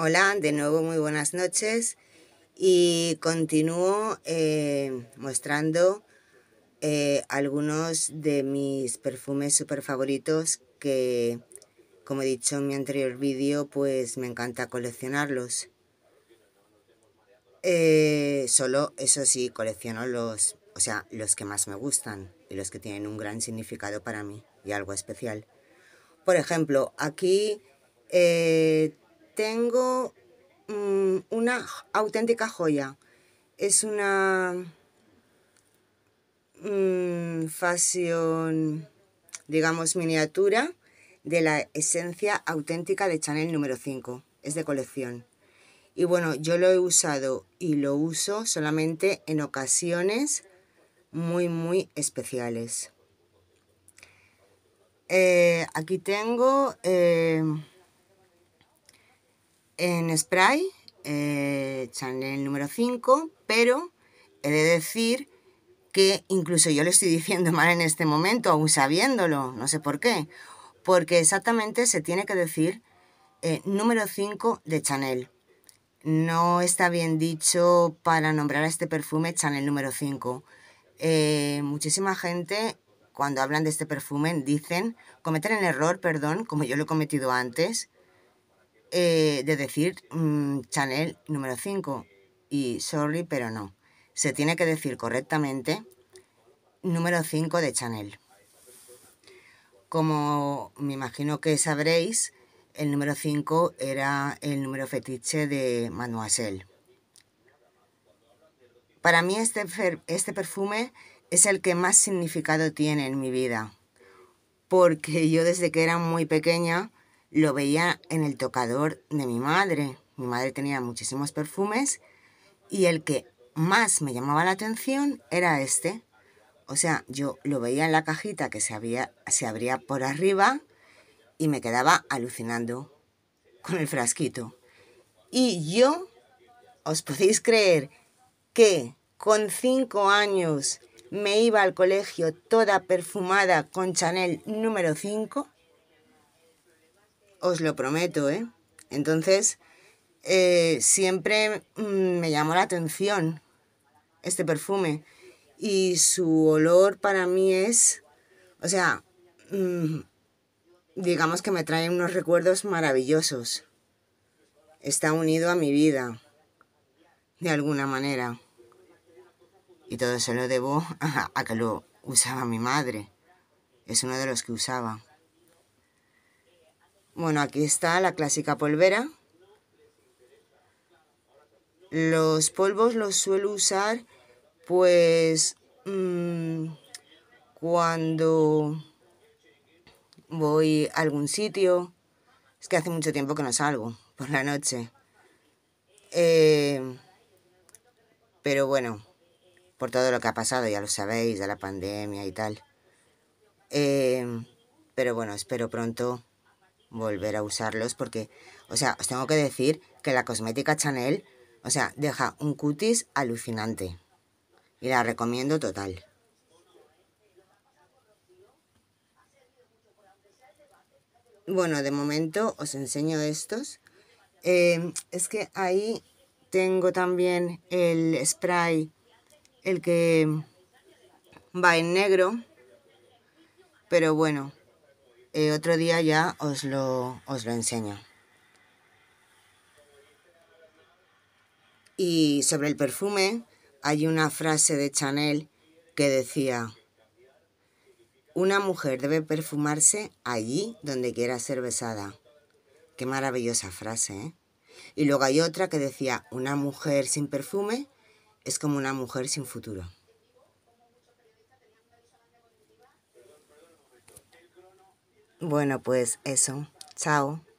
Hola, de nuevo muy buenas noches y continúo eh, mostrando eh, algunos de mis perfumes super favoritos que, como he dicho en mi anterior vídeo, pues me encanta coleccionarlos. Eh, solo, eso sí, colecciono los, o sea, los que más me gustan y los que tienen un gran significado para mí y algo especial. Por ejemplo, aquí eh, tengo mm, una auténtica joya. Es una ...fasión, mm, fashion, digamos, miniatura de la esencia auténtica de Chanel número 5. Es de colección. Y bueno, yo lo he usado y lo uso solamente en ocasiones muy, muy especiales. Eh, aquí tengo eh, en spray, eh, Chanel número 5, pero he de decir que incluso yo lo estoy diciendo mal en este momento, aún sabiéndolo, no sé por qué, porque exactamente se tiene que decir eh, número 5 de Chanel. No está bien dicho para nombrar a este perfume Chanel número 5. Eh, muchísima gente cuando hablan de este perfume dicen, cometen el error, perdón, como yo lo he cometido antes, eh, de decir mm, Chanel número 5 y sorry, pero no. Se tiene que decir correctamente número 5 de Chanel. Como me imagino que sabréis, el número 5 era el número fetiche de Mademoiselle. Para mí este, este perfume es el que más significado tiene en mi vida, porque yo desde que era muy pequeña lo veía en el tocador de mi madre. Mi madre tenía muchísimos perfumes y el que más me llamaba la atención era este. O sea, yo lo veía en la cajita que se, había, se abría por arriba y me quedaba alucinando con el frasquito. Y yo, os podéis creer que con cinco años me iba al colegio toda perfumada con Chanel número 5 os lo prometo, ¿eh? Entonces, eh, siempre mm, me llamó la atención este perfume y su olor para mí es, o sea, mm, digamos que me trae unos recuerdos maravillosos. Está unido a mi vida, de alguna manera. Y todo se lo debo a que lo usaba mi madre. Es uno de los que usaba. Bueno, aquí está la clásica polvera. Los polvos los suelo usar pues mm, cuando voy a algún sitio. Es que hace mucho tiempo que no salgo por la noche. Eh, pero bueno, por todo lo que ha pasado, ya lo sabéis, de la pandemia y tal. Eh, pero bueno, espero pronto volver a usarlos porque, o sea, os tengo que decir que la cosmética Chanel, o sea, deja un cutis alucinante. Y la recomiendo total. Bueno, de momento os enseño estos. Em, es que ahí tengo también el spray, el que va en negro. Pero bueno, otro día ya os lo, os lo enseño. Y sobre el perfume hay una frase de Chanel que decía, una mujer debe perfumarse allí donde quiera ser besada. Qué maravillosa frase, ¿eh? Y luego hay otra que decía, una mujer sin perfume es como una mujer sin futuro. Bueno, pues eso. Chao.